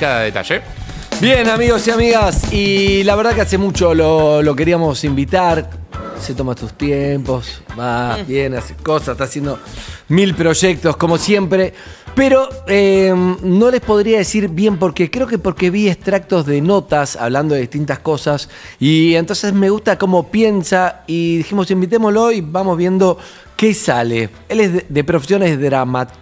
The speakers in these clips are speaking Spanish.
cada detalle. Bien, amigos y amigas, y la verdad que hace mucho lo, queríamos invitar. Se toma tus tiempos, va, bien, mm. hace cosas, está haciendo mil proyectos, como siempre. Pero eh, no les podría decir bien porque creo que porque vi extractos de notas hablando de distintas cosas y entonces me gusta cómo piensa y dijimos invitémoslo y vamos viendo qué sale. Él es de, de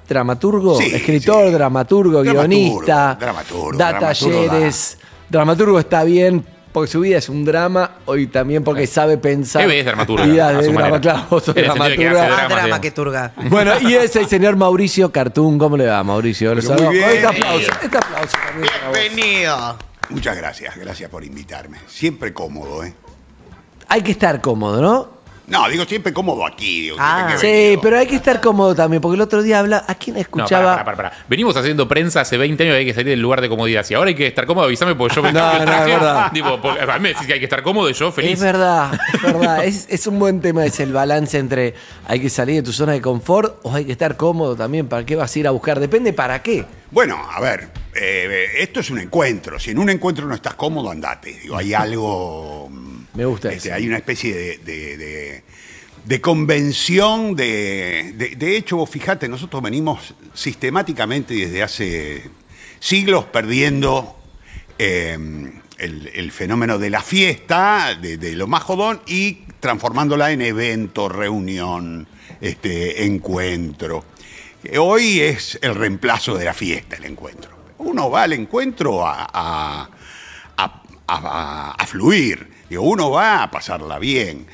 dramaturgo, escritor, dramaturgo, guionista, dramaturgo, da talleres. Dramaturgo está bien, porque su vida es un drama y también porque sabe pensar. Eve es dramaturga. Vida de drama, claro, vos dramaturga. drama, ah, drama que turga. Bueno, y es el señor Mauricio Cartún. ¿Cómo le va, Mauricio? Muy este bien. Este aplauso, este aplauso también Bienvenido. Muchas gracias, gracias por invitarme. Siempre cómodo, ¿eh? Hay que estar cómodo, ¿no? No, digo siempre cómodo aquí. ah, sí, pero hay que estar cómodo también, porque el otro día habla, ¿a quién escuchaba? No, para, para, Venimos haciendo prensa hace 20 años, hay que salir del lugar de comodidad. Si ahora hay que estar cómodo, avísame porque yo me no, no, Es verdad. Digo, mí me que hay que estar cómodo y yo feliz. Es verdad, es verdad. es, un buen tema, es el balance entre hay que salir de tu zona de confort o hay que estar cómodo también. ¿Para qué vas a ir a buscar? Depende para qué. Bueno, a ver, eh, esto es un encuentro. Si en un encuentro no estás cómodo, andate. Digo, hay algo me gusta este, Hay una especie de, convención de, de. hecho, vos fijate, nosotros venimos sistemáticamente desde hace siglos perdiendo. Em, el, fenómeno de la fiesta, de, lo más jodón, y transformándola en evento, reunión, este, encuentro. Hoy es el reemplazo de la fiesta, el encuentro. Uno va al encuentro a fluir. Digo, uno va a pasarla bien.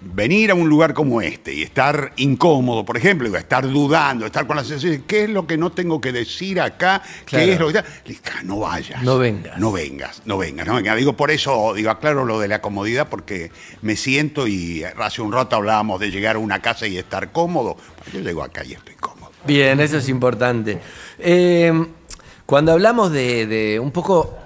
Venir a un lugar como este y estar incómodo, por ejemplo, estar dudando, estar con la sensación de qué es lo que no tengo que decir acá, qué es lo que... está, No vayas. No vengas. No vengas, no vengas, Digo, por eso, digo, aclaro lo de la comodidad porque me siento y hace un rato hablábamos de llegar a una casa y estar cómodo. Pues yo llego acá y estoy cómodo. Bien, eso es importante. Eh, cuando hablamos de un poco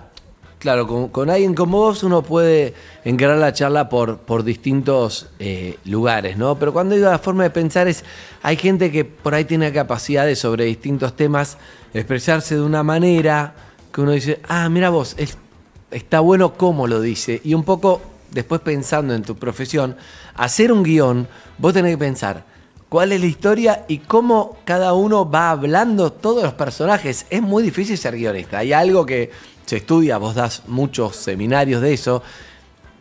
Claro, con, alguien como vos uno puede encarar la charla por, por distintos eh, lugares, ¿no? Pero cuando digo la forma de pensar es, hay gente que por ahí tiene capacidades sobre distintos temas, expresarse de una manera que uno dice, ah, mira vos, está bueno cómo lo dice. Y un poco después pensando en tu profesión, hacer un guión, vos tenés que pensar, cuál es la historia y cómo cada uno va hablando todos los personajes. Es muy difícil ser guionista. Hay algo que se estudia, vos das muchos seminarios de eso.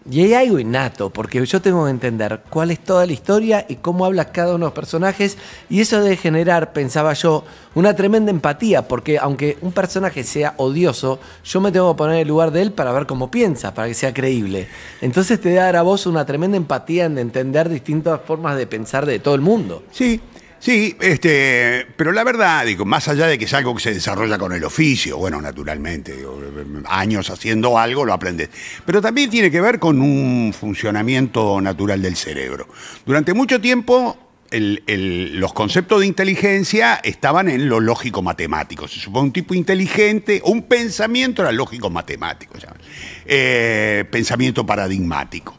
Y hay algo innato, porque yo tengo que entender cuál es toda la historia y cómo habla cada uno de los personajes, y eso debe generar, pensaba yo, una tremenda empatía, porque aunque un personaje sea odioso, yo me tengo que poner en el lugar de él para ver cómo piensa, para que sea creíble. Entonces te da a vos una tremenda empatía en entender distintas formas de pensar de todo el mundo. Sí, Sí, este, pero la verdad, digo, más allá de que es algo que se desarrolla con el oficio, bueno, naturalmente, eh, años haciendo algo lo aprendes, pero también tiene que ver con un funcionamiento natural del cerebro. Durante mucho tiempo los conceptos de inteligencia estaban en lo lógico matemático. Se supone un tipo inteligente, un pensamiento era lógico matemático, eh, pensamiento paradigmático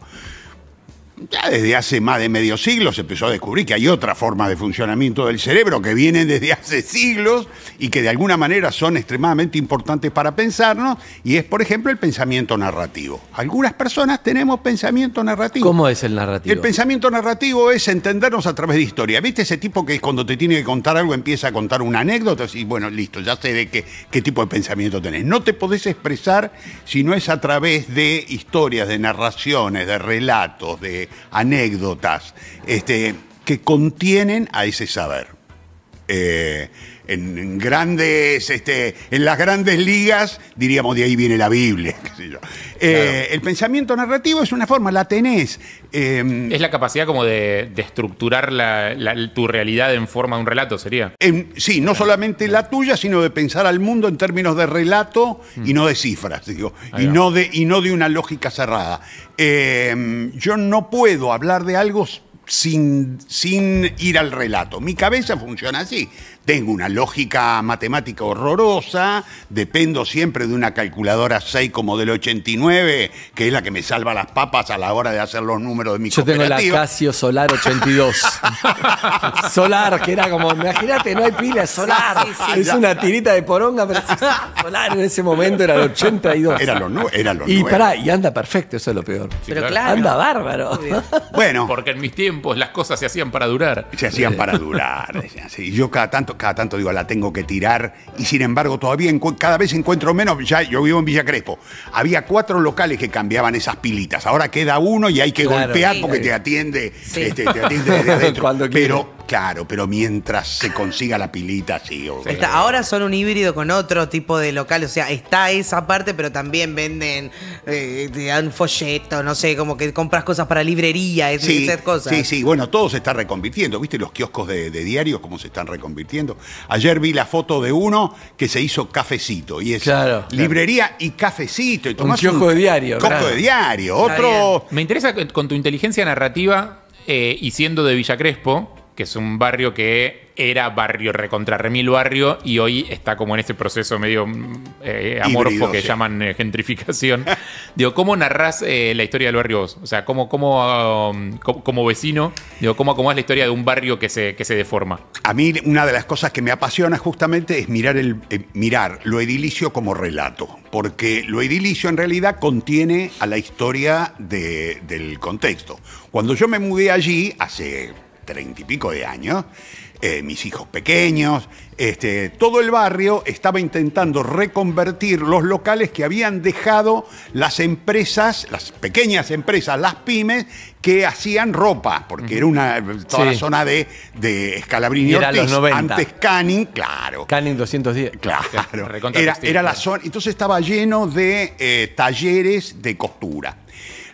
ya desde hace más de medio siglo se empezó a descubrir que hay otras formas de funcionamiento del cerebro que vienen desde hace siglos y que de alguna manera son extremadamente importantes para pensarnos, y es, por ejemplo, el pensamiento narrativo. Algunas personas tenemos pensamiento narrativo. ¿Cómo es el narrativo? El pensamiento narrativo es entendernos a través de historia. ¿Viste ese tipo que cuando te tiene que contar algo empieza a contar una anécdota y bueno, listo, ya sé de qué, qué tipo de pensamiento tenés? No te podés expresar si no es a través de historias, de narraciones, de relatos, de anécdotas este, que contienen a ese saber. Eh, en, grandes, este, en las grandes ligas, diríamos de ahí viene la Biblia. Eh, el pensamiento narrativo es una forma, la tenés. Em, es la capacidad como de, de estructurar la, tu realidad en forma de un relato, sería. sí, no solamente la tuya, sino de pensar al mundo en términos de relato mm. y no de cifras, digo, y no de, y no de una lógica cerrada. Em, yo no puedo hablar de algo sin, sin, ir al relato. Mi cabeza funciona así. Tengo una lógica matemática horrorosa, dependo siempre de una calculadora 6 como del 89, que es la que me salva las papas a la hora de hacer los números de mi Yo tengo la Casio Solar 82. solar, que era como, imagínate, no hay pila, solar. es una tirita de poronga, pero solar en ese momento era el 82. Era lo no, y y anda perfecto, eso es lo peor. pero claro. Anda bárbaro. Bueno. Porque en mis tiempos las cosas se hacían para durar. Se hacían para durar. Y yo cada tanto, cada tanto digo, la tengo que tirar, y sin embargo todavía cada vez encuentro menos, ya yo vivo en Villa Crespo, había cuatro locales que cambiaban esas pilitas, ahora queda uno y hay que golpear porque te atiende, este, desde pero, claro, pero mientras se consiga la pilita, sí. ahora son un híbrido con otro tipo de local, o sea, está esa parte, pero también venden, eh, te dan folleto, no sé, como que compras cosas para librería, esas cosas. Sí, sí, bueno, todo se está reconvirtiendo, ¿viste? Los kioscos de, de diarios, cómo se están reconvirtiendo Ayer vi la foto de uno que se hizo cafecito y es librería y cafecito. Y un de diario. de diario. Otro. Me interesa con tu inteligencia narrativa eh, y siendo de Villa Crespo, que es un barrio que era barrio recontra remil barrio y hoy está como en este proceso medio mm, eh, amorfo que llaman eh, gentrificación. digo, ¿cómo narras eh, la historia del barrio vos? O sea, ¿cómo, cómo um, como vecino, digo, ¿cómo es la historia de un barrio que se, que se deforma? A mí una de las cosas que me apasiona justamente es mirar, el, mirar lo edilicio como relato, porque lo edilicio en realidad contiene a la historia del contexto. Cuando yo me mudé allí, hace treinta y pico de años, eh, mis hijos pequeños, este, todo el barrio estaba intentando reconvertir los locales que habían dejado las empresas, las pequeñas empresas, las pymes, que hacían ropa, porque era una toda la zona de, de antes Canning, claro. Canning 210. Claro. Era, la zona, entonces estaba lleno de eh, talleres de costura.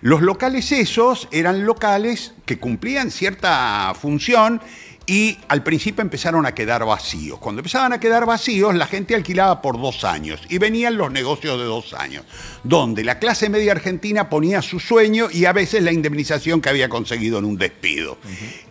Los locales esos eran locales que cumplían cierta función y al principio empezaron a quedar vacíos. Cuando empezaban a quedar vacíos, la gente alquilaba por dos años y venían los negocios de dos años, donde la clase media argentina ponía su sueño y a veces la indemnización que había conseguido en un despido.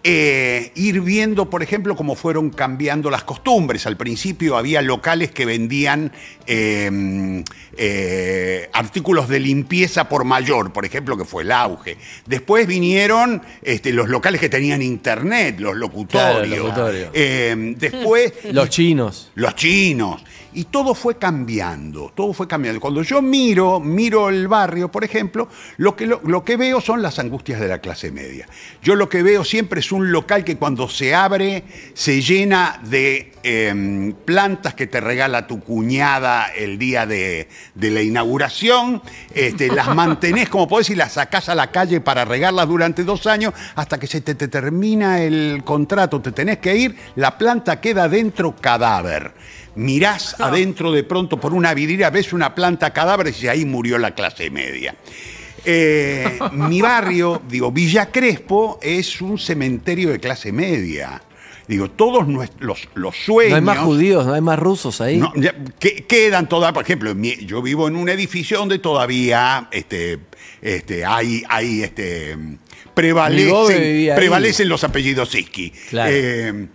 Eh, ir viendo, por ejemplo, cómo fueron cambiando las costumbres. Al principio había locales que vendían em, eh, artículos de limpieza por mayor, por ejemplo, que fue el auge. Después vinieron este, los locales que tenían internet, los locutores Em, después. los chinos. Los chinos. Y todo fue cambiando, todo fue cambiando. Cuando yo miro, miro el barrio, por ejemplo, lo que, lo, que veo son las angustias de la clase media. Yo lo que veo siempre es un local que cuando se abre se llena de em, plantas que te regala tu cuñada el día de, la inauguración, este, las mantenés como podés y las sacás a la calle para regarlas durante dos años hasta que se te termina el contrato te tenés que ir, la planta queda dentro cadáver. Mirás ah. adentro de pronto por una vidriera, ves una planta cadáver y ahí murió la clase media. Eh, mi barrio, digo, Villa Crespo es un cementerio de clase media. Digo, todos los, sueños. No hay más judíos, no hay más rusos ahí. quedan todas, por ejemplo, yo vivo en un edificio donde todavía este, este, hay, hay este, prevalecen, prevalecen los apellidos Siski. Eh,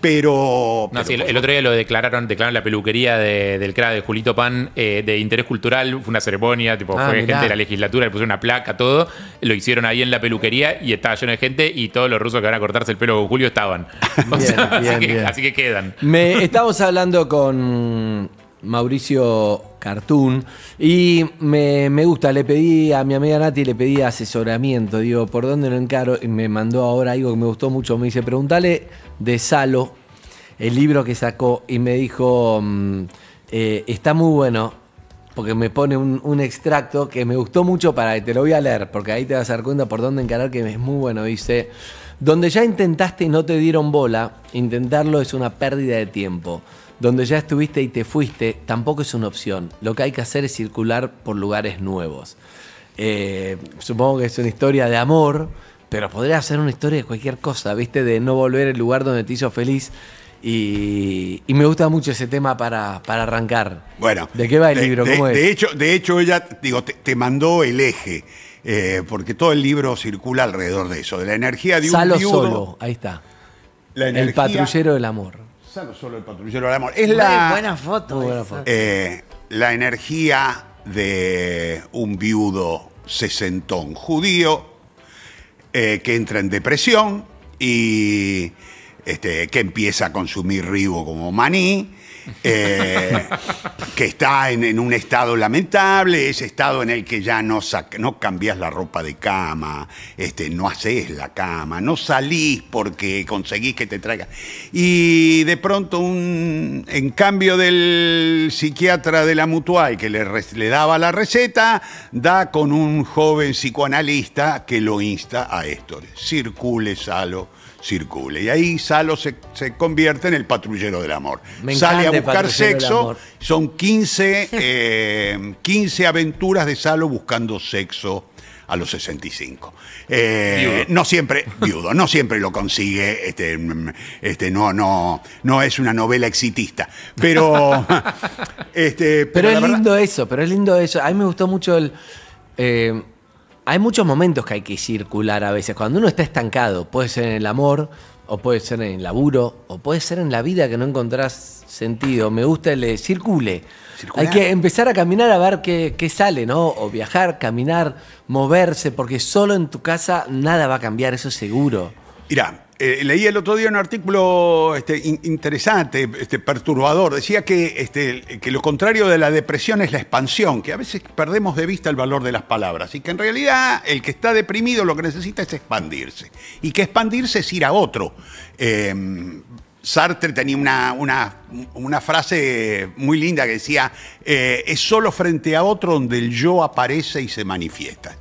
pero. el, otro día lo declararon, declararon la peluquería del CRA de Julito Pan eh, de interés cultural. Fue una ceremonia, tipo, ah, fue gente de la legislatura, le pusieron una placa, todo. Lo hicieron ahí en la peluquería y estaba lleno de gente y todos los rusos que van a cortarse el pelo con Julio estaban. así, que, quedan. Me, estamos hablando con Mauricio Cartoon. Y me, gusta, le pedí a mi amiga Nati, le pedí asesoramiento, digo, ¿por dónde lo encaro? Y me mandó ahora algo que me gustó mucho, me dice, preguntale de Salo, el libro que sacó, y me dijo, mm, eh, está muy bueno, porque me pone un, un, extracto que me gustó mucho para que te lo voy a leer, porque ahí te vas a dar cuenta por dónde encarar, que es muy bueno, dice... Donde ya intentaste y no te dieron bola, intentarlo es una pérdida de tiempo donde ya estuviste y te fuiste, tampoco es una opción. Lo que hay que hacer es circular por lugares nuevos. Eh, supongo que es una historia de amor, pero podría ser una historia de cualquier cosa, ¿viste? De no volver al lugar donde te hizo feliz. Y, me gusta mucho ese tema para, para, arrancar. Bueno. ¿De qué va el libro? ¿Cómo de, es? De hecho, de hecho, ella digo, te, mandó el eje. Eh, porque todo el libro circula alrededor de eso, de la energía de un Salo solo, ahí está. el patrullero del amor no solo el patrullero amor, es la, buena foto. Eh, la energía de un viudo sesentón judío eh, que entra en depresión y este, que empieza a consumir ribo como maní eh, que está en, un estado lamentable, ese estado en el que ya no, no cambias la ropa de cama, este, no haces la cama, no salís porque conseguís que te traigan. Y de pronto, un, en cambio del psiquiatra de la Mutual que le, le daba la receta, da con un joven psicoanalista que lo insta a esto. Circule, salo circule. Y ahí Salo se, convierte en el patrullero del amor. Sale a buscar sexo. Son 15, eh, aventuras de Salo buscando sexo a los 65. Eh, no siempre, viudo, no siempre lo consigue, este, este, no, no, no es una novela exitista. Pero, este, pero, es lindo eso, pero es lindo eso. A mí me gustó mucho el. Eh, hay muchos momentos que hay que circular a veces. Cuando uno está estancado, puede ser en el amor, o puede ser en el laburo, o puede ser en la vida que no encontrás sentido. Me gusta el circule. Hay que empezar a caminar a ver qué, sale, ¿no? O viajar, caminar, moverse, porque solo en tu casa nada va a cambiar, eso es seguro. Mirá. Eh, leí el otro día un artículo este, interesante, este, perturbador. Decía este, que, lo contrario de la depresión es la expansión, que a veces perdemos de vista el valor de las palabras y que en realidad el que está deprimido lo que necesita es expandirse y que expandirse es ir a otro. Em, Sartre tenía una, una, frase muy linda que decía, eh, es solo frente a otro donde el yo aparece y se manifiesta.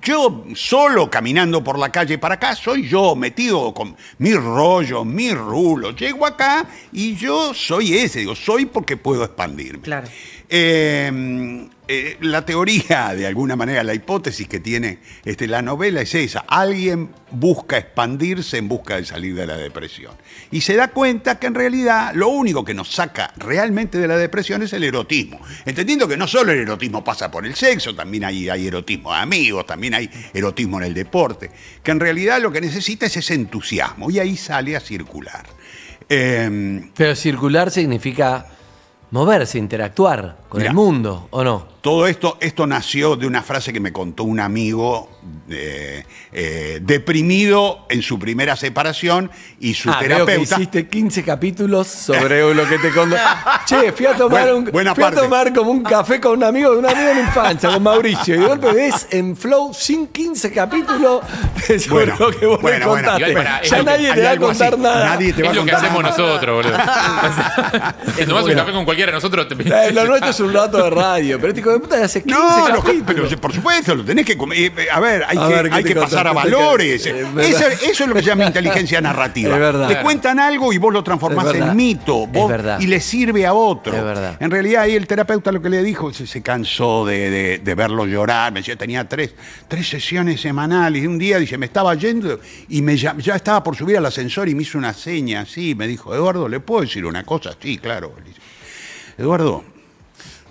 Yo solo caminando por la calle para acá soy yo, metido con mi rollo, mi rulos. Llego acá y yo soy ese, digo, soy porque puedo expandirme. Claro. Em, eh, la teoría, de alguna manera, la hipótesis que tiene este, la novela es esa. Alguien busca expandirse en busca de salir de la depresión. Y se da cuenta que en realidad lo único que nos saca realmente de la depresión es el erotismo. Entendiendo que no solo el erotismo pasa por el sexo, también hay, erotismo de amigos, también hay erotismo en el deporte. Que en realidad lo que necesita es ese entusiasmo y ahí sale a circular. Em, Pero circular significa moverse, interactuar con el mundo, ¿o no? Todo esto, esto nació de una frase que me contó un amigo eh, eh, deprimido en su primera separación y su ah, terapeuta. Veo que hiciste 15 capítulos sobre lo que te contó. che, fui a tomar un, fui a tomar como un café con un amigo de una amigo de la infancia, con Mauricio. Y de golpe ves en Flow sin 15 capítulos sobre lo que vos contaste. ya nadie, te va a contar nada. Nadie te va a contar Es lo que hacemos nosotros, boludo. te tomás un café con cualquiera de nosotros. Eh, lo nuestro es un rato de radio, pero este no, pero por supuesto, lo tenés que eh, A ver, hay que, pasar a valores. Eso, es lo que se llama inteligencia narrativa. verdad. Te cuentan algo y vos lo transformás en mito. Y le sirve a otro. verdad. En realidad, ahí el terapeuta lo que le dijo, se, cansó de, verlo llorar. Me decía, tenía tres, sesiones semanales. Y un día dice, me estaba yendo y me, ya estaba por subir al ascensor y me hizo una seña así. Me dijo, Eduardo, ¿le puedo decir una cosa? Sí, claro. Eduardo,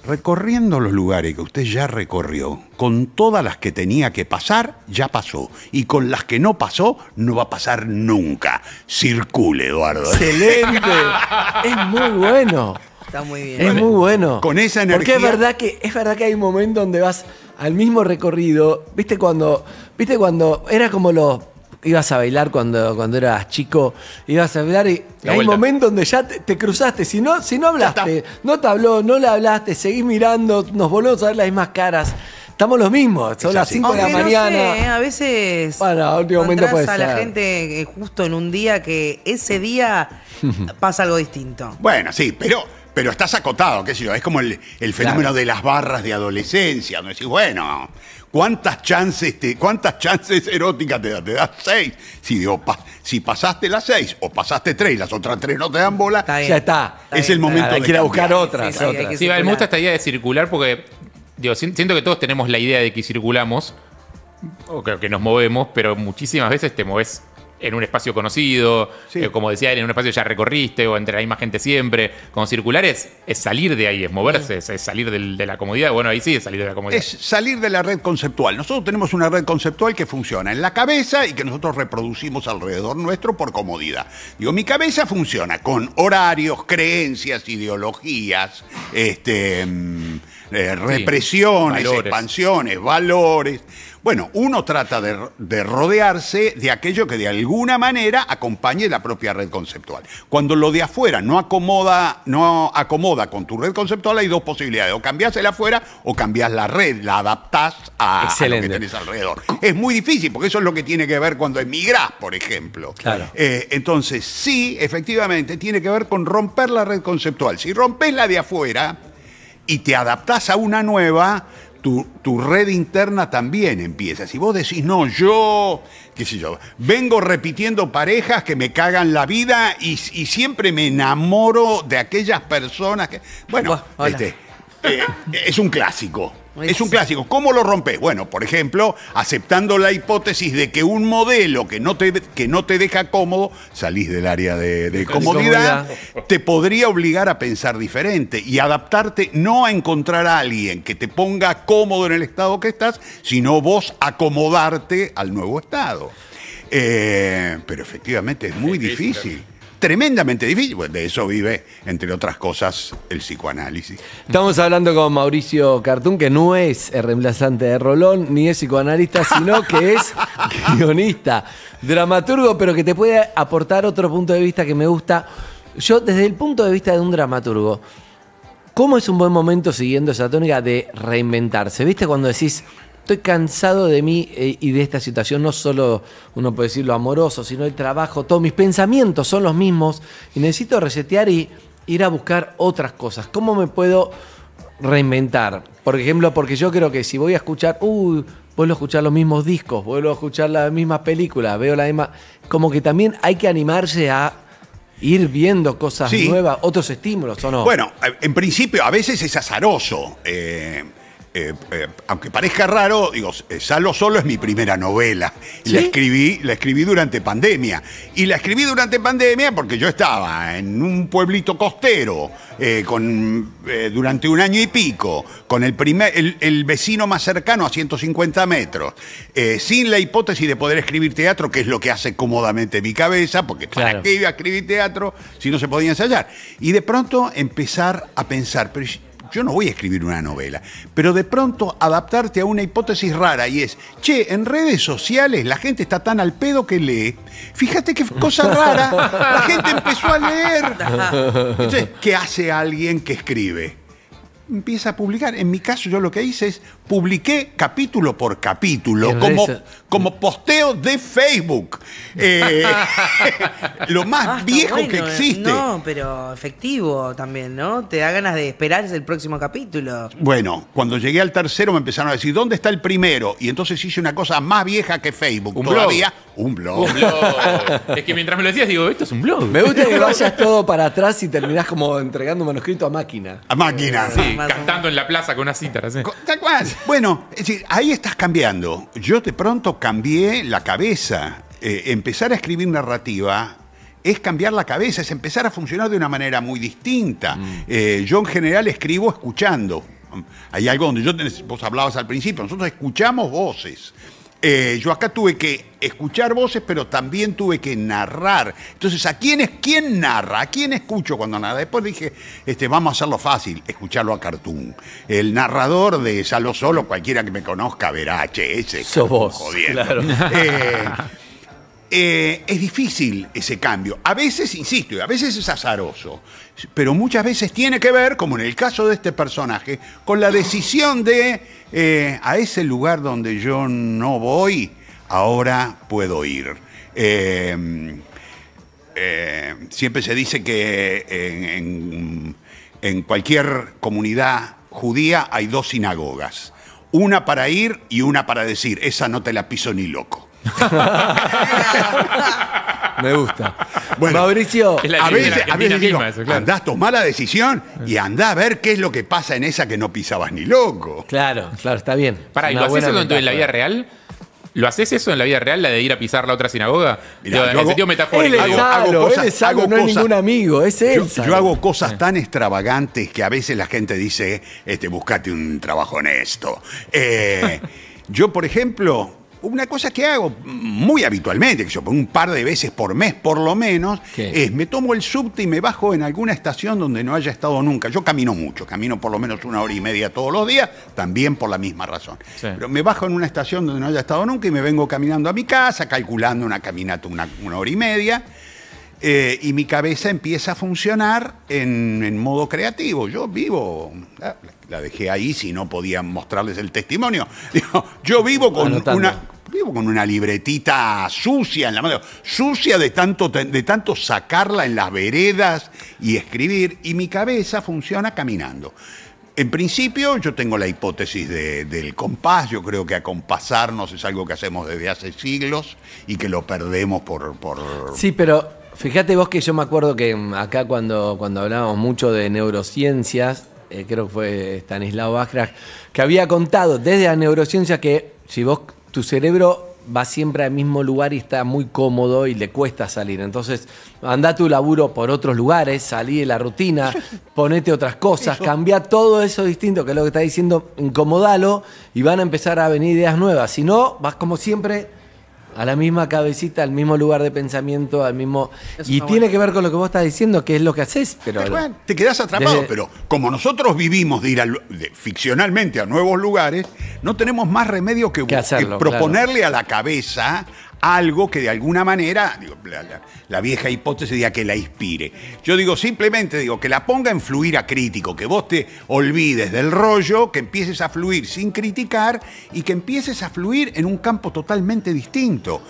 recorriendo los lugares que usted ya recorrió, con todas las que tenía que pasar, ya pasó. Y con las que no pasó, no va a pasar nunca. Circule, Eduardo. Excelente. es muy bueno. Está muy bien. Es muy bueno. Con esa energía. Porque es verdad que, es verdad que hay un momento donde vas al mismo recorrido. ¿Viste cuando, viste cuando era como los ibas a bailar cuando, cuando eras chico, ibas a bailar y hay un momento donde ya te, cruzaste. Si no, si no hablaste, no te habló, no le hablaste, seguís mirando, nos volvemos a ver las mismas caras. Estamos los mismos, son las 5 de la mañana. ¿eh? a veces bueno, último momento puede a la gente eh, justo en un día que ese día pasa algo distinto. Bueno, sí, pero pero estás acotado, qué sé yo. Es como el, fenómeno de las barras de adolescencia, donde decís, bueno, ¿cuántas chances, cuántas chances eróticas te Te das seis. Si, si pasaste las seis o pasaste tres y las otras tres no te dan bola, ya está. es el momento de. ir a buscar otras. Sí, me gusta esta idea de circular porque siento que todos tenemos la idea de que circulamos o que, que nos movemos, pero muchísimas veces te moves en un espacio conocido, eh, como decía en un espacio ya recorriste o entre la misma gente siempre. Con circulares es salir de ahí, es moverse, es, salir de la comodidad. Bueno, ahí sí es salir de la comodidad. Es salir de la red conceptual. Nosotros tenemos una red conceptual que funciona en la cabeza y que nosotros reproducimos alrededor nuestro por comodidad. Digo, mi cabeza funciona con horarios, creencias, ideologías, este, mm, eh, represiones, expansiones, valores. Bueno, uno trata de, rodearse de aquello que de alguna manera acompañe la propia red conceptual. Cuando lo de afuera no acomoda, no acomoda con tu red conceptual, hay dos posibilidades. O cambias el afuera o cambias la red, la adaptás a, lo que tenés alrededor. Es muy difícil, porque eso es lo que tiene que ver cuando emigrás, por ejemplo. Claro. Eh, entonces, sí, efectivamente, tiene que ver con romper la red conceptual. Si rompes la de afuera y te adaptás a una nueva, tu, red interna también empieza. Si vos decís, no, yo, qué sé yo, vengo repitiendo parejas que me cagan la vida y, siempre me enamoro de aquellas personas que... Bueno, este, eh, es un clásico. Es un clásico. ¿Cómo lo rompes? Bueno, por ejemplo, aceptando la hipótesis de que un modelo que no te, que no te deja cómodo, salís del área de, de comodidad, te podría obligar a pensar diferente y adaptarte no a encontrar a alguien que te ponga cómodo en el estado que estás, sino vos acomodarte al nuevo estado. Eh, pero efectivamente es muy difícil tremendamente difícil. de eso vive, entre otras cosas, el psicoanálisis. Estamos hablando con Mauricio Cartún, que no es el reemplazante de Rolón, ni es psicoanalista, sino que es guionista, dramaturgo, pero que te puede aportar otro punto de vista que me gusta. Yo, desde el punto de vista de un dramaturgo, ¿cómo es un buen momento siguiendo esa tónica de reinventarse? ¿Viste cuando decís, estoy cansado de mí eh, y de esta situación, no solo uno puede decirlo amoroso, sino el trabajo, todos mis pensamientos son los mismos y necesito resetear y ir a buscar otras cosas. ¿Cómo me puedo reinventar? Por ejemplo, porque yo creo que si voy a escuchar, uy, vuelvo a escuchar los mismos discos, vuelvo a escuchar las mismas películas, veo la misma... Como que también hay que animarse a ir viendo cosas nuevas, otros estímulos, ¿o no? Bueno, en principio a veces es azaroso. Eh, eh, eh, aunque parezca raro, digo, eh, Salo Solo es mi primera novela. La, escribí, la escribí durante pandemia. Y la escribí durante pandemia porque yo estaba en un pueblito costero con, durante un año y pico, con el, primer, el, vecino más cercano a 150 metros, sin la hipótesis de poder escribir teatro, que es lo que hace cómodamente mi cabeza, porque ¿para qué iba a escribir teatro si no se podía ensayar? Y de pronto empezar a pensar, yo no voy a escribir una novela, pero de pronto adaptarte a una hipótesis rara y es, che, en redes sociales la gente está tan al pedo que lee. Fíjate qué cosa rara, la gente empezó a leer. Entonces, ¿qué hace alguien que escribe? empieza a publicar. En mi caso yo lo que hice es publiqué capítulo por capítulo, como, como posteo de Facebook. Eh, lo más ah, viejo que eh. existe. No, pero efectivo también, ¿no? Te da ganas de esperar el próximo capítulo. Bueno, cuando llegué al tercero me empezaron a decir, ¿dónde está el primero? Y entonces hice una cosa más vieja que Facebook. ¿Un Todavía blog? un blog. Un blog. es que mientras me lo decías digo, esto es un blog. Me gusta que vayas todo para atrás y terminás como entregando un manuscrito a máquina. A máquina. Sí cantando en la plaza con una cítara. cual. Bueno, ahí estás cambiando. Yo de pronto cambié la cabeza. Eh, empezar a escribir narrativa es cambiar la cabeza, es empezar a funcionar de una manera muy distinta. Mm. Eh, yo en general escribo escuchando. Hay algo donde yo, vos hablabas al principio, nosotros escuchamos voces. Eh, yo acá tuve que escuchar voces, pero también tuve que narrar. Entonces, ¿a quién es quién narra? ¿A quién escucho cuando narra? Después dije, este, vamos a hacerlo fácil, escucharlo a Cartoon. El narrador de Salo Solo, cualquiera que me conozca verá, che, ese. Sos eh, eh, es difícil ese cambio. A veces, insisto, a veces es azaroso, pero muchas veces tiene que ver, como en el caso de este personaje, con la decisión de eh, a ese lugar donde yo no voy, ahora puedo ir. Em, em, siempre se dice que en cualquier comunidad judía hay dos sinagogas, una para ir y una para decir, esa no te la piso ni loco. Me gusta. Bueno, Mauricio, a veces, andás, la decisión y andá a ver qué es lo que pasa en esa que no pisabas ni loco. claro, claro, está bien. ¿y lo haces eso en la vida real? ¿Lo haces eso en la vida real, la de ir a pisar la otra sinagoga? yo en el no es ningún amigo, Yo, hago cosas ah. tan extravagantes que a veces la gente dice, este, buscate un trabajo honesto. esto. Eh, yo, por ejemplo, una cosa que hago muy habitualmente, que yo pongo un par de veces por mes por lo menos, es me tomo el subte y me bajo en alguna estación donde no haya estado nunca. Yo camino mucho, camino por lo menos una hora y media todos los días, también por la misma razón. Pero me bajo en una estación donde no haya estado nunca y me vengo caminando a mi casa, calculando una caminata una, una hora y media eh, y mi cabeza empieza a funcionar en, modo creativo. Yo vivo, la, dejé ahí si no podía mostrarles el testimonio. yo vivo con una vivo con una libretita sucia en la mano, sucia de tanto, de tanto sacarla en las veredas y escribir, y mi cabeza funciona caminando. En principio, yo tengo la hipótesis del compás. Yo creo que acompasarnos es algo que hacemos desde hace siglos y que lo perdemos por. por... Sí, pero Fíjate vos que yo me acuerdo que mm, acá cuando, cuando hablábamos mucho de neurociencias, eh, creo que fue Stanislao Bajrach, que había contado desde la neurociencia que si vos, tu cerebro va siempre al mismo lugar y está muy cómodo y le cuesta salir. Entonces, anda tu laburo por otros lugares, salí de la rutina, ponete otras cosas, cambia todo eso distinto, que es lo que está diciendo, incomodalo y van a empezar a venir ideas nuevas. Si no, vas como siempre a la misma cabecita, al mismo lugar de pensamiento, al mismo. y tiene que ver con lo que vos estás diciendo, que es lo que haces, pero. Te, quedás atrapado, pero como nosotros vivimos de ir a, ficcionalmente a nuevos lugares, no tenemos más remedio que, proponerle a la cabeza, algo que de alguna manera, la, vieja hipótesis diga que la inspire. Yo digo simplemente, digo, que la ponga en fluir a crítico, que vos te olvides del rollo, que empieces a fluir sin criticar y que empieces a fluir en un campo totalmente distinto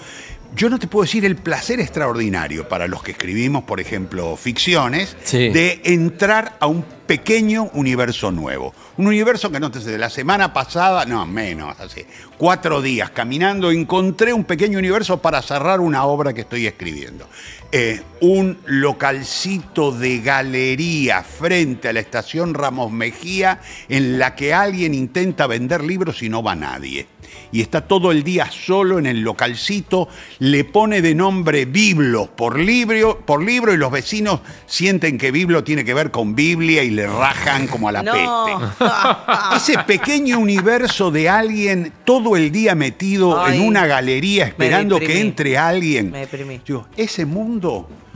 yo no te puedo decir el placer extraordinario para los que escribimos, por ejemplo, ficciones, de entrar a un pequeño universo nuevo. Un universo que no desde la semana pasada, no, menos, hace cuatro días caminando, encontré un pequeño universo para cerrar una obra que estoy escribiendo. Eh, un localcito de galería frente a la estación Ramos Mejía en la que alguien intenta vender libros y no va nadie. Y está todo el día solo en el localcito, le pone de nombre Biblo por libro, por libro y los vecinos sienten que Biblo tiene que ver con Biblia y le rajan como a la peste. Ese pequeño universo de alguien todo el día metido en una galería esperando que entre alguien. ese mundo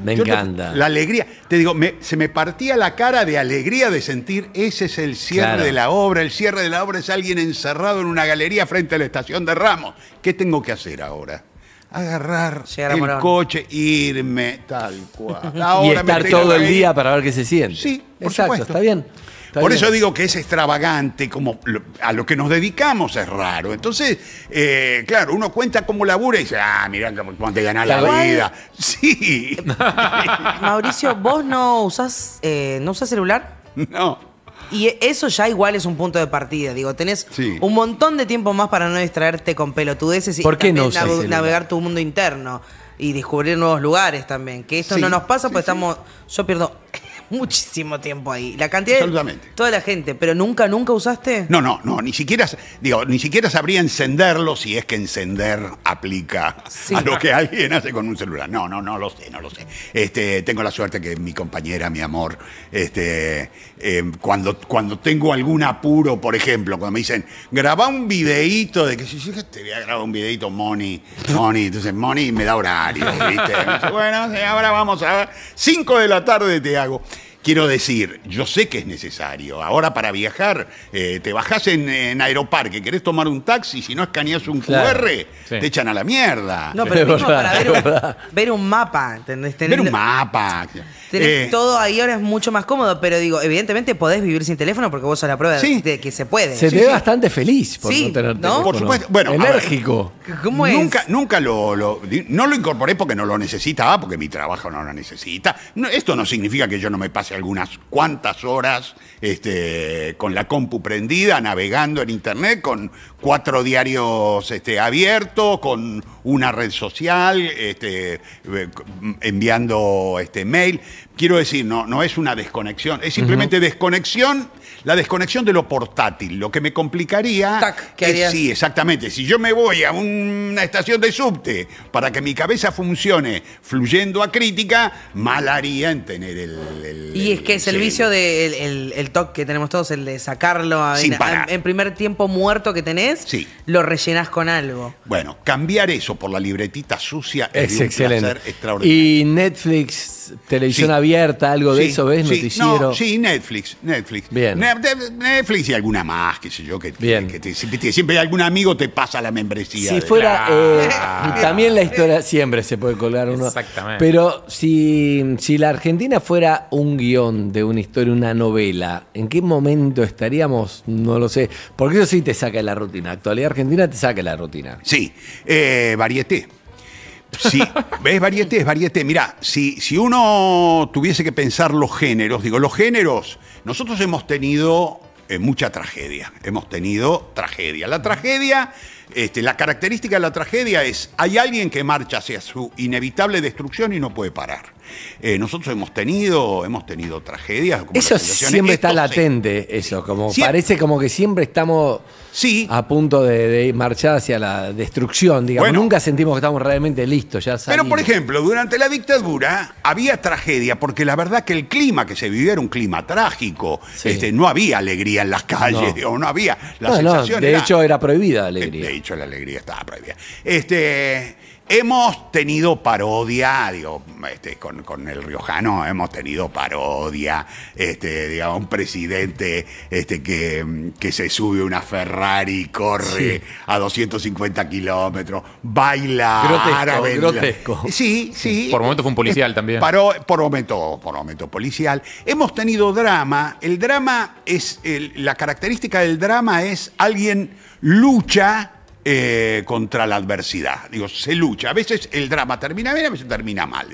me encanta. la alegría. Te digo, se me partía la cara de alegría de sentir ese es el cierre de la obra. El cierre de la obra es alguien encerrado en una galería frente a la estación de Ramos. ¿Qué tengo que hacer ahora? Agarrar un el coche, irme, tal cual. y estar todo el día para ver qué se siente. Sí, exacto, está bien. Por eso digo que es extravagante, como a lo que nos dedicamos es raro. Entonces, eh, claro, uno cuenta cómo labura y dice, ah, mirá cómo te ganas la, vida. Sí. Mauricio, ¿vos no usás, eh, no celular? No. Y eso ya igual es un punto de partida. Digo, tenés un montón de tiempo más para no distraerte con pelotudeces y navegar tu mundo interno y descubrir nuevos lugares también. Que esto no nos pasa porque estamos. Yo pierdo muchísimo tiempo ahí. La cantidad de toda la gente, pero nunca, nunca usaste. No, no, no, ni siquiera, digo, ni siquiera sabría encenderlo si es que encender aplica a lo que alguien hace con un celular. No, no, no lo sé, no lo sé. Este, tengo la suerte que mi compañera, mi amor, este, em, cuando, cuando tengo algún apuro, por ejemplo, cuando me dicen, graba un videíto de que yo te voy a grabar un videíto, Moni, Moni, entonces Moni me da horario, ¿viste? bueno, ahora vamos a cinco 5 de la tarde te hago. Quiero decir, yo sé que es necesario. Ahora para viajar, eh, te bajás en, Aeroparque, querés tomar un taxi, si no escaneas un QR, te echan a la mierda. No, pero mismo para ver un, mapa, ¿entendés? Tener, ver un mapa. Eh, todo ahí ahora es mucho más cómodo, pero digo, evidentemente podés vivir sin teléfono porque vos sos la prueba de que se puede. Se ve bastante feliz por no tener ¿no? Por supuesto. Enérgico. ¿Cómo es? Nunca, nunca lo, No lo incorporé porque no lo necesitaba, porque mi trabajo no lo necesita. esto no significa que yo no me pase algunas cuantas horas este, con la compu prendida, navegando en internet, con cuatro diarios este, abiertos, con una red social, este, eh, enviando este, mail. Quiero decir, no, no es una desconexión, es simplemente desconexión, la desconexión de lo portátil. Lo que me complicaría sí, exactamente. Si yo me voy a una estación de subte para que mi cabeza funcione fluyendo a crítica, mal haría en tener el. y es que el, servicio el, del el, toque que tenemos todos, el de sacarlo en, en primer tiempo muerto que tenés lo rellenas con algo. Bueno, cambiar eso por la libretita sucia es, excelente. placer extraordinario. Y Netflix, televisión abierta, algo de eso, ¿ves? Noticiero. sí, Netflix, Netflix. Netflix y alguna más, qué sé yo, que, siempre algún amigo te pasa la membresía. Si fuera, eh, también la historia siempre se puede colgar uno. Exactamente. Pero si, si la Argentina fuera un guión de una historia, una novela, ¿en qué momento estaríamos? No lo sé. Porque eso sí te saca de la rutina la Actualidad Argentina te saque la rutina. Sí, eh, varieté. Sí, ves varieté, es varieté. Mira, si, si uno tuviese que pensar los géneros, digo, los géneros, nosotros hemos tenido eh, mucha tragedia. Hemos tenido tragedia. La tragedia este, la característica de la tragedia es, hay alguien que marcha hacia su inevitable destrucción y no puede parar. Eh, nosotros hemos tenido, hemos tenido tragedias. Como eso siempre está latente, eso, como parece como que siempre estamos sí. a punto de, marchar hacia la destrucción, digamos. Nunca sentimos que estamos realmente listos, ya Pero, por ejemplo, durante la dictadura había tragedia, porque la verdad que el clima que se vivía era un clima trágico. Este, no había alegría en las calles, no. había. de hecho, era prohibida la alegría. Eh, hecho, la alegría estaba prohibida. Este, hemos tenido parodia, digo, este, con, con, el riojano hemos tenido parodia, este, digamos, un presidente este, que, que se sube una Ferrari, corre a 250 kilómetros, baila grotesco, Sí, sí. Por momento fue un policial también. por momento, por momento policial. Hemos tenido drama. El drama es, la característica del drama es alguien lucha eh, contra la adversidad. Digo, se lucha. A veces el drama termina bien, a veces termina mal.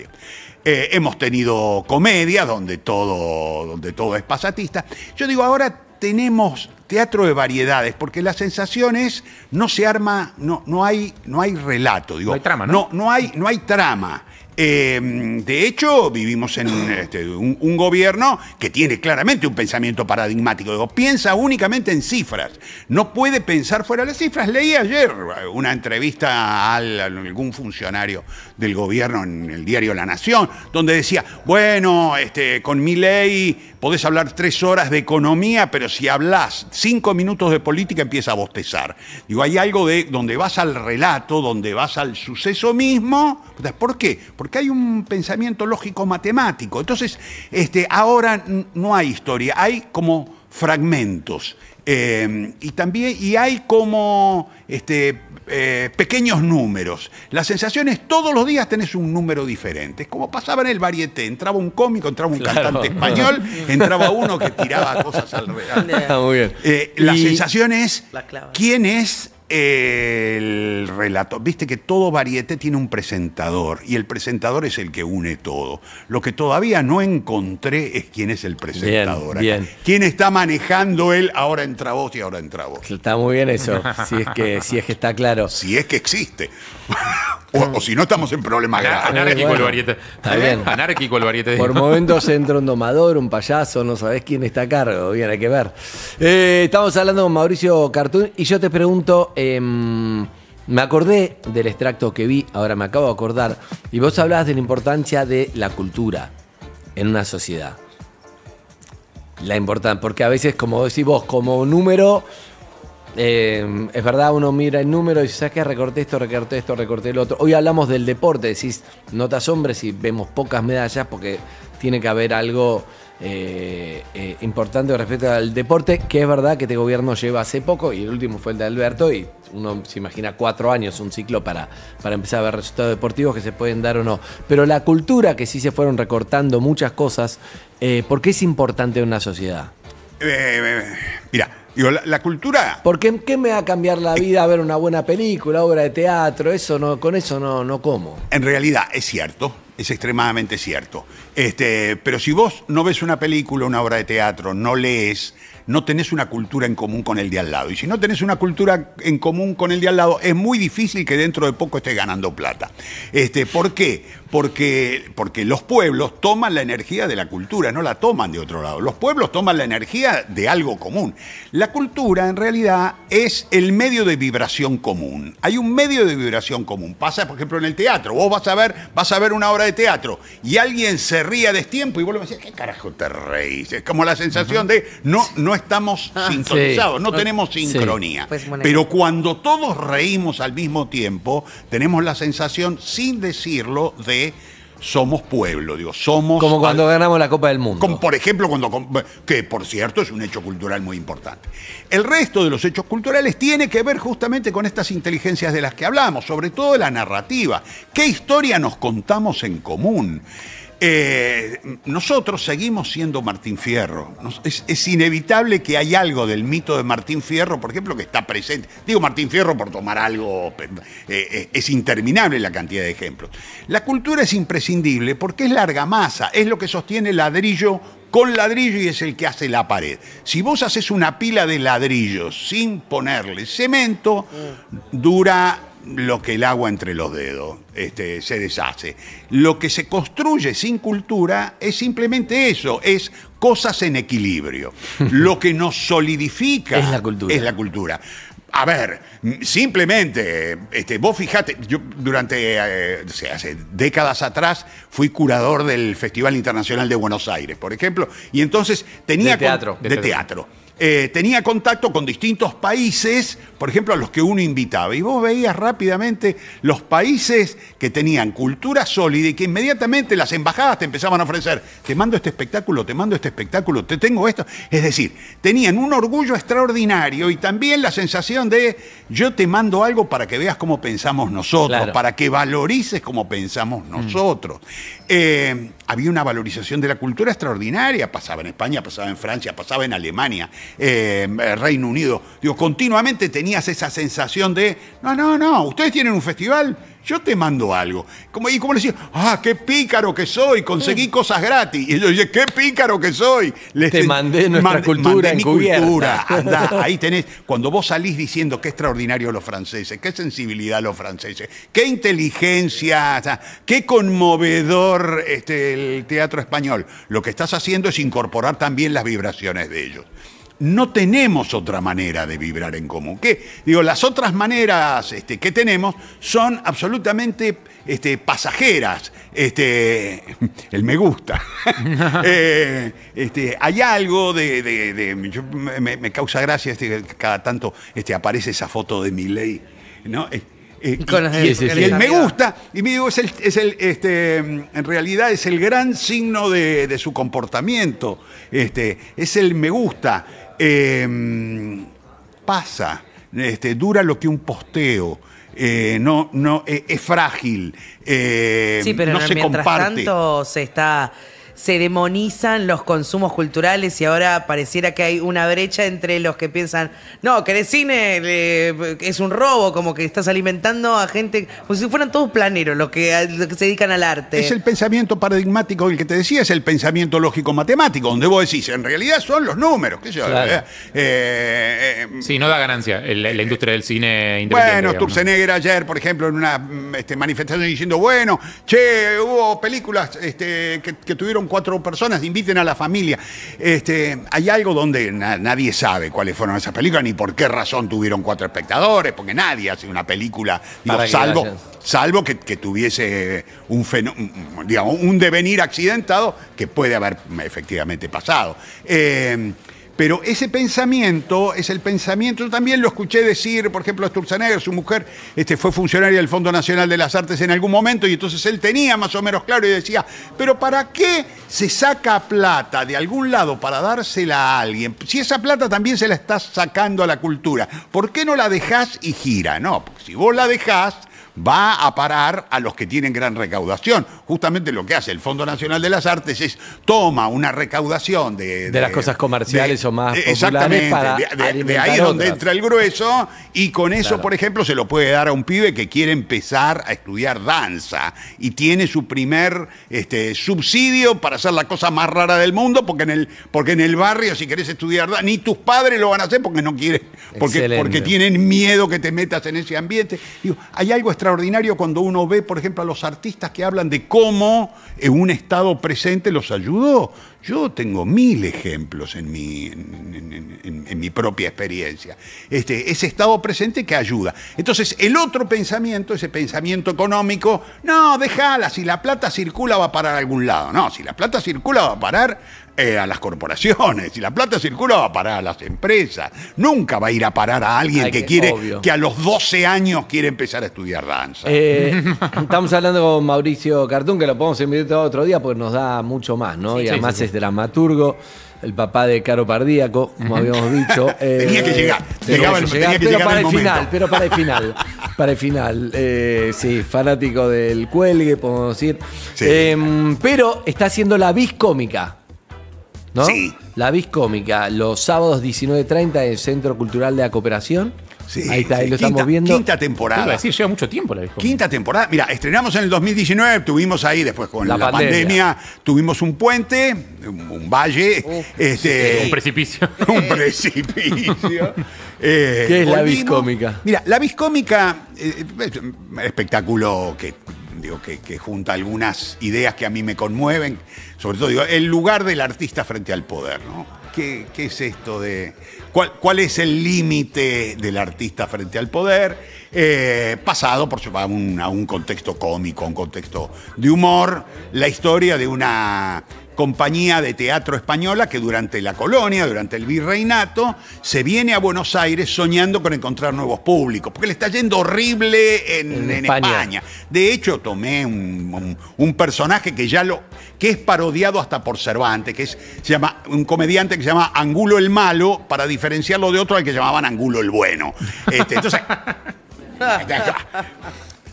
Eh, hemos tenido comedias donde todo, donde todo es pasatista. Yo digo, ahora tenemos teatro de variedades, porque las sensaciones no se arma, no, no, hay, no hay relato. Digo, no No, hay, no hay trama. Em, de hecho, vivimos en este, un, gobierno que tiene claramente un pensamiento paradigmático. piensa únicamente en cifras. No puede pensar fuera de las cifras. Leí ayer una entrevista a algún funcionario del gobierno en el diario La Nación, donde decía, bueno, este, con mi ley podés hablar tres horas de economía, pero si hablas cinco minutos de política empieza a bostezar. Digo, hay algo de donde vas al relato, donde vas al suceso mismo. ¿Por qué? Porque hay un pensamiento lógico matemático. Entonces, este, ahora no hay historia, hay como fragmentos. Em, y también y hay como este, eh, pequeños números. sensación es, todos los días tenés un número diferente. Es como pasaba en el varieté. Entraba un cómico, entraba un cantante español, entraba uno que tiraba cosas al revés ah, eh, la sensación es quién es el relato. Viste que todo variete tiene un presentador y el presentador es el que une todo. Lo que todavía no encontré es quién es el presentador. Bien, ¿Quién está manejando él? Ahora entra vos y ahora entra vos. Está muy bien eso, si es que, si es que está claro. Si es que existe. o, si no estamos en problemas graves. Anárquico el variete. Está ¿Eh? bien. Anárquico el variete. Por momentos entra un domador, un payaso, no sabés quién está a cargo. Bien, hay que ver. Eh, estamos hablando con Mauricio Cartún y yo te pregunto Em, me acordé del extracto que vi, ahora me acabo de acordar, y vos hablabas de la importancia de la cultura en una sociedad. La importancia, porque a veces, como decís vos, como número, em, es verdad, uno mira el número y dice, ¿sabes qué? Recorté esto, recorté esto, recorté el otro. Hoy hablamos del deporte, decís, notas hombres y vemos pocas medallas porque tiene que haber algo eh, eh, importante respecto al deporte, que es verdad que este gobierno lleva hace poco, y el último fue el de Alberto, y uno se imagina cuatro años, un ciclo para, para empezar a ver resultados deportivos que se pueden dar o no. Pero la cultura, que sí se fueron recortando muchas cosas, eh, ¿por qué es importante en una sociedad? mira, la, cultura. Porque ¿qué me va a cambiar la vida a ver una buena película, obra de teatro? Eso no, con eso no, no como. En realidad es cierto, es extremadamente cierto. Este, pero si vos no ves una película, una obra de teatro, no lees, no tenés una cultura en común con el de al lado. Y si no tenés una cultura en común con el de al lado, es muy difícil que dentro de poco estés ganando plata. Este, ¿Por qué? porque, porque los pueblos toman la energía de la cultura, no la toman de otro lado. Los pueblos toman la energía de algo común. La cultura en realidad es el medio de vibración común. Hay un medio de vibración común. Pasa, por ejemplo, en el teatro. Vos vas a ver, vas a ver una obra de teatro y alguien se ría de destiempo y vos le decís, ¿qué carajo te reís? Es como la sensación de no, no estamos ah, sintonizados, no ah, tenemos sincronía. Pues Pero cuando todos reímos al mismo tiempo, tenemos la sensación, sin decirlo, de somos pueblo, somos... Como cuando ganamos la Copa del Mundo. Como, por ejemplo, cuando... que por cierto es un hecho cultural muy importante. El resto de los hechos culturales tiene que ver justamente con estas inteligencias de las que hablamos, sobre todo la narrativa. ¿Qué historia nos contamos en común? Eh, nosotros seguimos siendo Martín Fierro. es, inevitable que hay algo del mito de Martín Fierro, por ejemplo, que está presente. Digo Martín Fierro por tomar algo, eh, eh, es interminable la cantidad de ejemplos. La cultura es imprescindible porque es larga masa, es lo que sostiene ladrillo con ladrillo y es el que hace la pared. Si vos haces una pila de ladrillos sin ponerle cemento, mm. dura lo que el agua entre los dedos este, se deshace. Lo que se construye sin cultura es simplemente eso, es cosas en equilibrio. Lo que nos solidifica es la cultura. Es la cultura. A ver, simplemente, este, vos fijate, yo durante, eh, hace décadas atrás fui curador del Festival Internacional de Buenos Aires, por ejemplo, y entonces tenía... De teatro. de, teatro eh, tenía contacto con distintos países, por ejemplo, a los que uno invitaba. Y vos veías rápidamente los países que tenían cultura sólida y que inmediatamente las embajadas te empezaban a ofrecer, te mando este espectáculo, te mando este espectáculo, te tengo esto. Es decir, tenían un orgullo extraordinario y también la sensación de yo te mando algo para que veas cómo pensamos nosotros, para que valorices cómo pensamos mm. nosotros. Eh, había una valorización de la cultura extraordinaria, pasaba en España, pasaba en Francia, pasaba en Alemania, eh, Reino Unido. Digo, continuamente tenías esa sensación de, no, no, no, ustedes tienen un festival yo te mando algo. Como, y como le decía, ah, qué pícaro que soy, conseguí mm. cosas gratis. Y yo dije, qué pícaro que soy. te mandé nuestra cultura mi ahí tenés. Cuando vos salís diciendo qué extraordinario los franceses, qué sensibilidad los franceses, qué inteligencia, qué conmovedor este, el teatro español. Lo que estás haciendo es incorporar también las vibraciones de ellos no tenemos otra manera de vibrar en común. ¿Qué? Digo, las otras maneras este, que tenemos son absolutamente este, pasajeras. Este, el me gusta. Eh, este, hay algo de... me, causa gracia este, que cada tanto aparece esa foto de mi ¿no? el me gusta, y me digo, es el, este, en realidad es el gran signo de, su comportamiento. Este, es el me gusta. Em, pasa, este, dura lo que un posteo. Eh, no, no, eh, es frágil. Eh, pero no, se mientras tanto se está se demonizan los consumos culturales y ahora pareciera que hay una brecha entre los que piensan, no, que el cine, es un robo, como que estás alimentando a gente, como si fueran todos planeros los que, se dedican al arte. Es el pensamiento paradigmático, el que te decía, es el pensamiento lógico-matemático, donde vos decís, en realidad son los números, qué sé eh, eh, sí, no da ganancia la industria del cine independiente. Bueno, Sturzenegger ayer, por ejemplo, en una este, manifestación diciendo, bueno, che, hubo películas este, que tuvieron cuatro personas, inviten a la familia. Este, hay algo donde nadie sabe cuáles fueron esas películas, ni por qué razón tuvieron cuatro espectadores, porque nadie hace una película, salvo, que, tuviese eh, un, un devenir accidentado que puede haber mm, efectivamente pasado. Eh, pero ese pensamiento es el pensamiento, también lo escuché decir, por ejemplo, a Sturzenegger, su mujer este, fue funcionaria del Fondo Nacional de las Artes en algún momento, y entonces él tenía más o menos claro y decía, pero ¿para qué se saca plata de algún lado para dársela a alguien? Si esa plata también se la estás sacando a la cultura, ¿por qué no la dejás y gira? No, porque si vos la dejás, va a parar a los que tienen gran recaudación. Justamente lo que hace el Fondo Nacional de las Artes es toma una recaudación de... De, las cosas comerciales o más Exactamente, de, ahí es donde entra el grueso y con eso, por ejemplo, se lo puede dar a un pibe que quiere empezar a estudiar danza y tiene su primer este, subsidio para hacer la cosa más rara del mundo porque en el, porque en el barrio si querés estudiar danza, ni tus padres lo van a hacer porque no quieren, porque, porque tienen miedo que te metas en ese ambiente. hay algo extraordinario extraordinario cuando uno ve, por ejemplo, a los artistas que hablan de cómo un estado presente los ayudó. Yo tengo mil ejemplos en mi, en, mi propia experiencia. Este, ese estado presente que ayuda. Entonces, el otro pensamiento, ese pensamiento económico, no, déjala, si la plata circula va a parar a algún lado. No, si la plata circula va a parar eh, a las corporaciones. Y la plata circula va a parar a las empresas. Nunca va a ir a parar a alguien que, quiere, que a los 12 años quiere empezar a estudiar danza. Eh, estamos hablando con Mauricio Cartún, que lo podemos todo otro día porque nos da mucho más, ¿no? y además es dramaturgo el papá de Caro Pardíaco, como habíamos dicho. Eh, tenía que llegar, llegaba, pero para el, final, pero para el final, para el final. sí, fanático del cuelgue, podemos decir. Em, pero está haciendo la vis cómica. ¿no? Sí. La Vis los sábados 19.30 en el Centro Cultural de la Cooperación. Sí, ahí está, ahí lo estamos viendo. Quinta temporada. Sí, decir, lleva mucho tiempo la Viscómica. Quinta temporada. Mira, estrenamos en el 2019, tuvimos ahí después con la, pandemia. tuvimos un puente, un, valle. este, Un precipicio. un precipicio. ¿Qué eh, es la Viscómica? Mira, la Viscómica, eh, espectáculo que que, junta algunas ideas que a mí me conmueven, sobre todo el lugar del artista frente al poder, ¿no? ¿Qué, es esto de... ¿Cuál, cuál es el límite del artista frente al poder? Eh, pasado, por a un, a un contexto cómico, a un contexto de humor, la historia de una compañía de teatro española que durante la colonia, durante el virreinato, se viene a Buenos Aires soñando con encontrar nuevos públicos, porque le está yendo horrible en, España. De hecho, tomé un, personaje que ya lo que es parodiado hasta por Cervantes, que es se llama un comediante que se llama Angulo el malo para diferenciarlo de otro al que llamaban Angulo el bueno. Este, entonces este,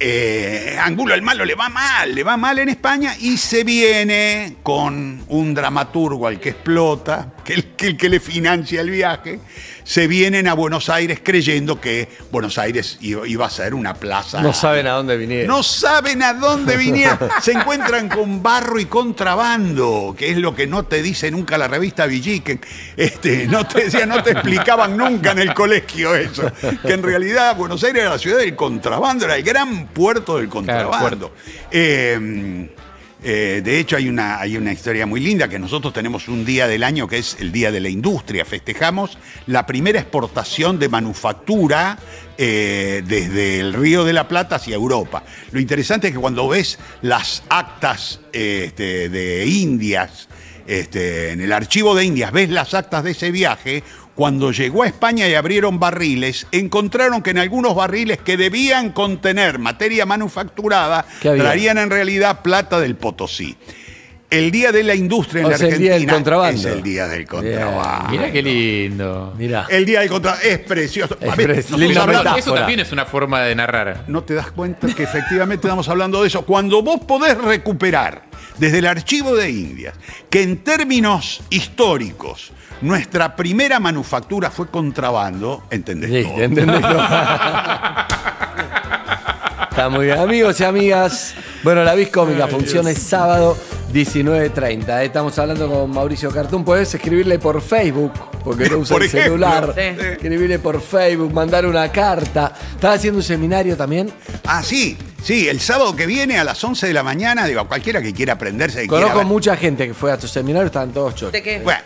eh, Angulo el Malo le va mal, le va mal en España y se viene con un dramaturgo al que explota, que el que, el que le financia el viaje, se vienen a Buenos Aires creyendo que Buenos Aires iba a ser una plaza. No saben a dónde vinieron. No saben a dónde vinieron. se encuentran con barro y contrabando, que es lo que no te dice nunca la revista Villiquen. Este, no te decía, no te explicaban nunca en el colegio eso. Que en realidad Buenos Aires era la ciudad del contrabando, era el gran puerto del contrabando. Em, eh, de hecho, hay una, hay una historia muy linda que nosotros tenemos un día del año que es el Día de la Industria. Festejamos la primera exportación de manufactura eh, desde el Río de la Plata hacia Europa. Lo interesante es que cuando ves las actas este, de Indias, este, en el archivo de Indias, ves las actas de ese viaje, cuando llegó a España y abrieron barriles, encontraron que en algunos barriles que debían contener materia manufacturada, traían en realidad plata del Potosí. El día de la industria en la Argentina es el día del contrabando. Mira qué lindo. El día del contrabando es precioso. eso también es una forma de narrar. No te das cuenta que efectivamente estamos hablando de eso. Cuando vos podés recuperar desde el archivo de Indias que en términos históricos nuestra primera manufactura fue contrabando, ¿entendés? Está muy bien. Amigos y amigas, bueno, la Vis funciona el sábado 19.30. Estamos hablando con Mauricio Cartún. Puedes escribirle por Facebook, porque no usa el celular. Escribirle por Facebook, mandar una carta. ¿Estás haciendo un seminario también? Ah, sí. Sí, el sábado que viene a las 11 de la mañana, digo, cualquiera que quiera aprenderse. Conozco mucha gente que fue a tu seminario, estaban todos chocos. ¿De qué? Bueno,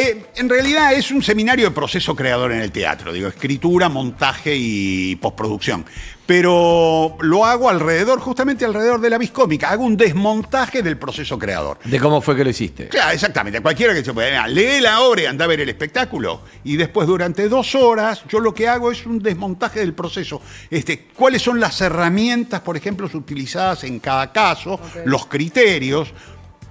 eh, en realidad es un seminario de proceso creador en el teatro, digo, escritura, montaje y postproducción. Pero lo hago alrededor, justamente alrededor de la biscómica. Hago un desmontaje del proceso creador. De cómo fue que lo hiciste. Claro, exactamente. Cualquiera que se pueda. Lee la obra y anda a ver el espectáculo. Y después, durante dos horas, yo lo que hago es un desmontaje del proceso. Este, ¿Cuáles son las herramientas, por ejemplo, utilizadas en cada caso? Los criterios,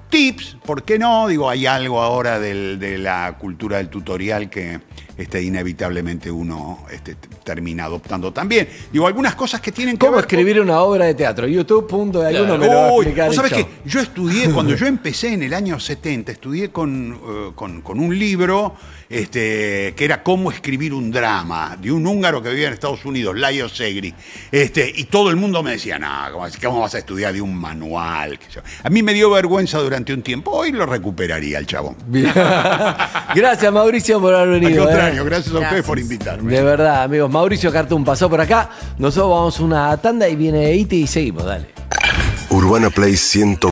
tips, ¿por qué no? Digo, hay algo ahora de la cultura del tutorial que este, inevitablemente uno este, termina adoptando también. Digo, algunas cosas que tienen que ¿Cómo escribir una obra de teatro? YouTube, punto, de alguno me ¿Sabes que Yo estudié, cuando yo empecé en el año 70, estudié eh, con, un libro este, que era Cómo escribir un drama, de un húngaro que vivía en Estados Unidos, Laio Segri. Este, y todo el mundo me decía, no, ¿cómo, vas a estudiar de un manual? A mí me dio vergüenza durante un tiempo, hoy lo recuperaría el chabón. Gracias Mauricio por haber venido. ¿eh? gracias, a ustedes por invitarme. De verdad, amigos. Mauricio Cartún pasó por acá. Nosotros vamos una tanda y viene Iti y seguimos, dale. Urbana Play 100.